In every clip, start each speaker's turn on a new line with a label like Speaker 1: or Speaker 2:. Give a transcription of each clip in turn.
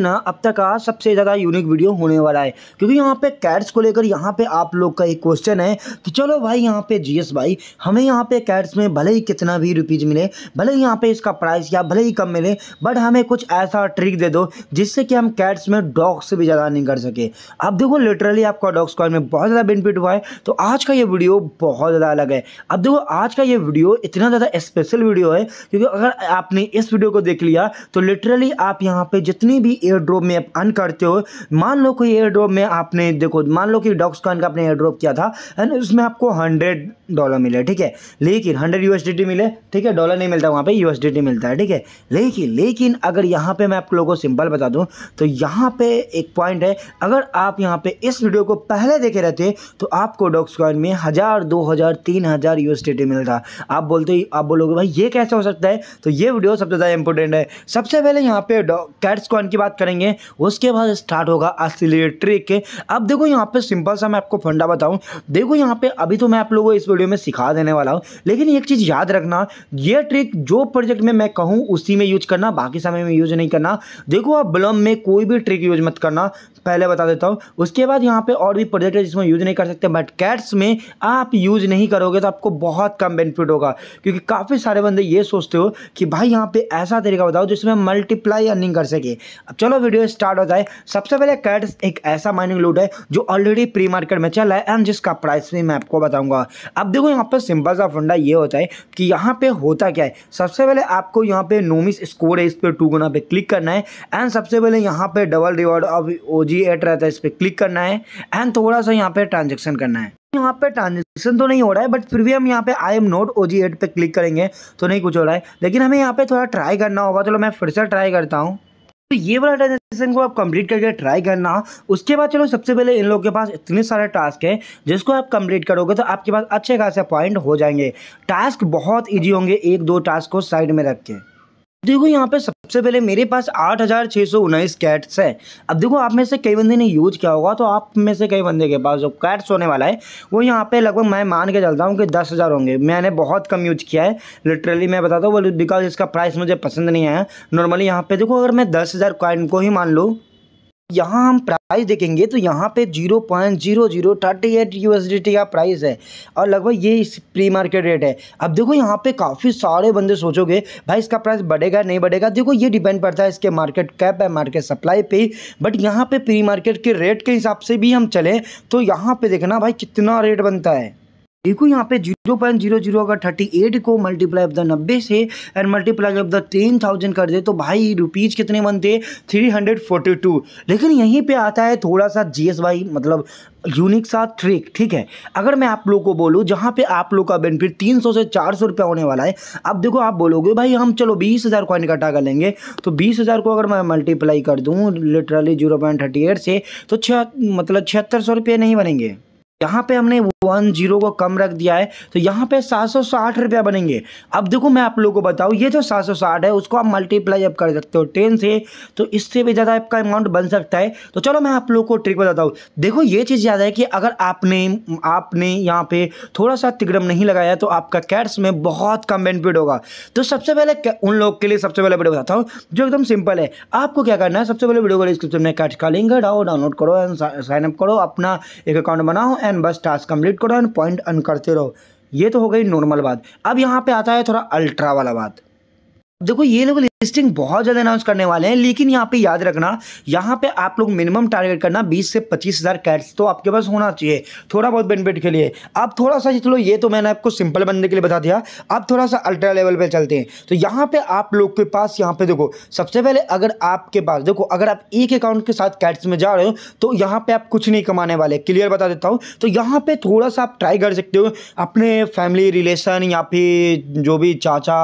Speaker 1: ना अब तक का सबसे ज़्यादा यूनिक वीडियो होने वाला है क्योंकि यहाँ पे कैट्स को लेकर यहाँ पे आप लोग का एक क्वेश्चन है कि चलो भाई यहाँ पे जीएस भाई हमें यहाँ पे कैट्स में भले ही कितना भी रुपीज़ मिले भले ही यहाँ पे इसका प्राइस या भले ही कम मिले बट हमें कुछ ऐसा ट्रिक दे दो जिससे कि हम कैट्स में डॉग से भी ज़्यादा नहीं कर सके अब देखो लिटरली आपका डॉग स्क्वायर में बहुत ज़्यादा बेनिफिट हुआ है तो आज का ये वीडियो बहुत ज़्यादा अलग है अब देखो आज का ये वीडियो इतना ज़्यादा स्पेशल वीडियो है क्योंकि अगर आपने इस वीडियो को देख लिया तो लिटरली आप यहाँ पर जितनी भी एयर ड्रॉप में आप अर्न करते हो मान लो कोई एयर ड्रॉप में आपने देखो मान लो कि डॉक्स का आपने एयर ड्रॉप किया था एंड उसमें आपको हंड्रेड डॉलर मिले ठीक है लेकिन हंड्रेड यूएसडीटी मिले ठीक है डॉलर नहीं मिलता वहाँ पर यूएसडीटी मिलता है ठीक है लेकिन लेकिन अगर यहाँ पर मैं आप लोगों को सिंपल बता दूँ तो यहाँ पर एक पॉइंट है अगर आप यहाँ पर इस वीडियो को पहले देखे रहते तो आपको डॉक्स कॉइन में हज़ार दो हज़ार तीन हज़ार यू एस डी टी मिलता आप बोलते ही आप बोलोगे भाई ये कैसे हो सकता है तो ये वीडियो सबसे ज़्यादा इंपॉर्टेंट है सबसे पहले यहाँ पे कैट्स कॉइन की बात करेंगे उसके बाद स्टार्ट होगा असली ट्रिक अब देखो यहाँ पे सिंपल सा मैं आपको फंडा बताऊँ देखो यहाँ पे अभी तो मैं आप लोगों को इस वीडियो में सिखा देने वाला हूँ लेकिन एक चीज़ याद रखना ये ट्रिक जो प्रोजेक्ट में मैं कहूँ उसी में यूज करना बाकी समय में यूज नहीं करना देखो आप ब्लम में कोई भी ट्रिक यूज मत करना पहले बता देता हूँ उसके बाद यहाँ पे और भी प्रोजेक्ट है जिसमें यूज़ नहीं कर सकते बट कैट्स में आप यूज़ नहीं करोगे तो आपको बहुत कम बेनिफिट होगा क्योंकि काफ़ी सारे बंदे ये सोचते हो कि भाई यहाँ पे ऐसा तरीका बताओ जिसमें मल्टीप्लाई अर्निंग कर सके अब चलो वीडियो स्टार्ट हो जाए सबसे पहले कैट्स एक ऐसा माइनिंग लूट है जो ऑलरेडी प्री मार्केट में चल रहा है एंड जिसका प्राइस भी मैं आपको बताऊँगा अब देखो यहाँ पर सिंपल सा फंडा ये होता है कि यहाँ पे होता क्या है सबसे पहले आपको यहाँ पे नोमिस स्कोर है इस पर टू गुना पे क्लिक करना है एंड सबसे पहले यहाँ पे double reward of O G G eight रहता है इस पर क्लिक करना है एंड थोड़ा सा यहाँ पे ट्रांजेक्शन करना है यहाँ पे ट्रांजेक्शन तो नहीं हो रहा है बट फिर भी हम यहाँ पे I M not O G eight पर क्लिक करेंगे तो नहीं कुछ हो रहा है लेकिन हमें यहाँ पे थोड़ा ट्राई करना होगा चलो तो मैं फिर से ट्राई करता हूँ तो ये वाला ट्रांजेक्शन को आप कंप्लीट करके ट्राई करना उसके बाद चलो सबसे पहले इन लोगों के पास इतने सारे टास्क हैं जिसको आप कंप्लीट करोगे तो आपके पास अच्छे खासे पॉइंट हो जाएंगे टास्क बहुत ईजी होंगे एक दो टास्क को साइड में रख के देखो यहाँ पे सबसे पहले मेरे पास आठ हज़ार छः सौ उन्नीस कैट्स है अब देखो आप में से कई बंदे ने यूज किया होगा तो आप में से कई बंदे के पास जो कैट्स होने वाला है वो यहाँ पे लगभग मैं मान के चलता हूँ कि दस हज़ार होंगे मैंने बहुत कम यूज किया है लिटरली मैं बताता हूँ बिकॉज इसका प्राइस मुझे पसंद नहीं आया नॉर्मली यहाँ पे देखो अगर मैं दस हज़ार कॉइन को ही मान लूँ यहाँ हम प्राइस देखेंगे तो यहाँ पे zero point zero zero thirty eight U का प्राइस है और लगभग ये इस प्री मार्केट रेट है अब देखो यहाँ पे काफ़ी सारे बंदे सोचोगे भाई इसका प्राइस बढ़ेगा नहीं बढ़ेगा देखो ये डिपेंड पड़ता है इसके मार्केट कैप है मार्केट सप्लाई पे बट यहाँ पे प्री मार्केट के रेट के हिसाब से भी हम चलें तो यहाँ पर देखना भाई कितना रेट बनता है देखो यहाँ पे जीरो पॉइंट जीरो जीरो अगर थर्टी एट को मल्टीप्लाई ऑफ द नब्बे से and multiply of the ten thousand कर दे तो भाई रुपीज़ कितने बनते थ्री हंड्रेड फोर्टी टू लेकिन यहीं पे आता है थोड़ा सा जी एस वाई मतलब यूनिक सा ट्रिक ठीक है अगर मैं आप लोग को बोलूँ जहाँ पे आप लोग का बेनिफिट 300 से 400 रुपया होने वाला है अब देखो आप बोलोगे भाई हम चलो बीस हज़ार कॉइन इकट्ठा कर लेंगे तो बीस हज़ार को अगर मैं मल्टीप्लाई कर दूँ literally zero point thirty eight से तो छह मतलब छिहत्तर सौ रुपये नहीं बनेंगे यहाँ पे हमने वन जीरो को कम रख दिया है तो यहाँ पे सात सौ साठ रुपया बनेंगे अब देखो मैं आप लोगों को बताऊँ ये जो सात सौ साठ है उसको आप मल्टीप्लाई अब कर सकते हो टेन से तो इससे भी ज़्यादा आपका अमाउंट बन सकता है तो चलो मैं आप लोगों को ट्रिक बताता हूँ देखो ये चीज़ याद है कि अगर आपने आपने यहाँ पे थोड़ा सा तिगड़म नहीं लगाया तो आपका कैट्स में बहुत कम बेनिफिट होगा तो सबसे पहले उन लोग के लिए सबसे पहले वीडियो बताता हूँ जो एकदम सिंपल है आपको क्या करना है सबसे पहले वीडियो को डिस्क्रिप्शन में कैट्स का लिंक डाउनलोड करो एंड साइनअप करो अपना एक अकाउंट बनाओ एंड बस टास्क कंप्लीट करो एंड पॉइंट अर्न करते रहो ये तो हो गई नॉर्मल बात अब यहाँ पे आता है थोड़ा अल्ट्रा वाला बात देखो ये लोग लिस्टिंग बहुत ज़्यादा अनाउंस करने वाले हैं लेकिन यहाँ पे याद रखना यहाँ पे आप लोग मिनिमम टारगेट करना 20 से पच्चीस हज़ार कैट्स तो आपके पास होना चाहिए थोड़ा बहुत बेनिफिट के लिए आप थोड़ा सा चलो ये तो मैंने आपको सिंपल बनने के लिए बता दिया आप थोड़ा सा अल्ट्रा लेवल पर चलते हैं तो यहाँ पर आप लोग के पास यहाँ पे देखो सबसे पहले अगर आपके पास देखो अगर आप एक अकाउंट के साथ कैट्स में जा रहे हो तो यहाँ पर आप कुछ नहीं कमाने वाले क्लियर बता देता हूँ तो यहाँ पर थोड़ा सा आप ट्राई कर सकते हो अपने फैमिली रिलेशन या फिर जो भी चाचा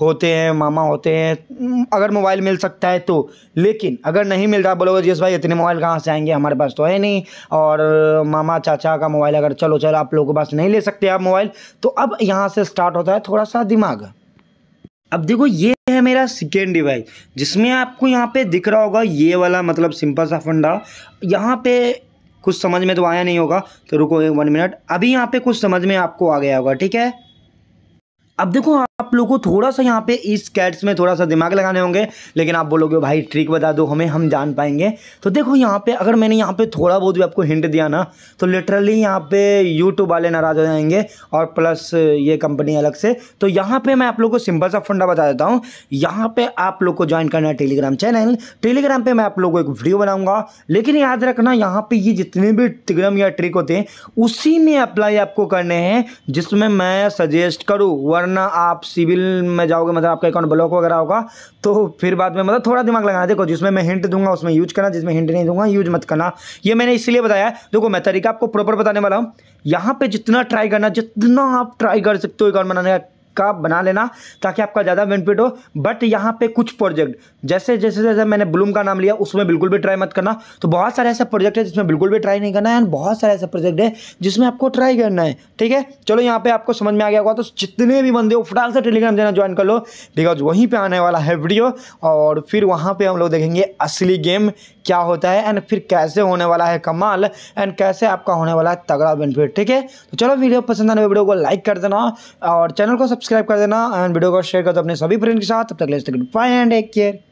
Speaker 1: होते हैं मामा होते हैं हम्म, अगर मोबाइल मिल सकता है तो लेकिन अगर नहीं मिल रहा बोलोगे जीस भाई इतने मोबाइल कहाँ से आएंगे हमारे पास तो है नहीं और मामा चाचा का मोबाइल अगर चलो चलो आप लोगों के पास नहीं ले सकते आप मोबाइल तो अब यहाँ से स्टार्ट होता है थोड़ा सा दिमाग अब देखो ये है मेरा सेकेंड डिवाइस जिसमें आपको यहाँ पे दिख रहा होगा ये वाला मतलब सिंपल सा फंडा यहाँ पे कुछ समझ में तो आया नहीं होगा तो रुको एक वन मिनट अभी यहाँ पे कुछ समझ में आपको आ गया होगा ठीक है अब देखो आप लोगों को थोड़ा सा यहाँ पे इस कैट्स में थोड़ा सा दिमाग लगाने होंगे लेकिन आप बोलोगे भाई ट्रिक बता दो हमें हम जान पाएंगे तो देखो यहाँ पे अगर मैंने यहाँ पे थोड़ा बहुत भी आपको हिंट दिया ना तो लिटरली यहाँ पे यूट्यूब वाले नाराज़ हो जाएंगे और प्लस ये कंपनी अलग से तो यहाँ पर मैं आप लोग को सिंपल सा फंडा बता देता हूँ यहाँ पर आप लोग को ज्वाइन करना है टेलीग्राम चैनल टेलीग्राम पर मैं आप लोग को एक वीडियो बनाऊँगा लेकिन याद रखना यहाँ पर ये जितने भी टिग्रम या ट्रिक होते हैं उसी में अप्लाई आपको करने हैं जिसमें मैं सजेस्ट करूँ वरना आप सिविल में जाओगे मतलब आपका अकाउंट ब्लॉक वगैरह होगा तो फिर बाद में मतलब थोड़ा दिमाग लगाना देखो जिसमें मैं हिंट दूंगा उसमें यूज करना जिसमें हिंट नहीं दूंगा यूज मत करना ये मैंने इसलिए बताया देखो मैं तरीका आपको प्रॉपर बताने वाला हूँ यहाँ पर जितना ट्राई करना जितना आप ट्राई कर सकते हो अकाउंट बनाने का का बना लेना ताकि आपका ज़्यादा बेनिफिट हो बट यहाँ पे कुछ प्रोजेक्ट जैसे जैसे जैसे मैंने ब्लूम का नाम लिया उसमें बिल्कुल भी ट्राई मत करना तो बहुत सारे ऐसे प्रोजेक्ट है जिसमें बिल्कुल भी ट्राई नहीं करना है एंड बहुत सारे ऐसे प्रोजेक्ट है जिसमें आपको ट्राई करना है ठीक है चलो यहाँ पर आपको समझ में आ गया होगा तो जितने भी बंदे हो फटाक से टेलीग्राम देना ज्वाइन कर लो बिकॉज वहीं पर आने वाला है वीडियो और फिर वहाँ पर हम लोग देखेंगे असली गेम क्या होता है एंड फिर कैसे होने वाला है कमाल एंड कैसे आपका होने वाला है तगड़ा बेनिफिट ठीक है तो चलो वीडियो पसंद आने वीडियो को लाइक कर देना और चैनल को सब्सक्राइब कर देना एंड वीडियो को शेयर कर दो अपने सभी फ्रेंड के साथ तब तक लेकिन goodbye and take care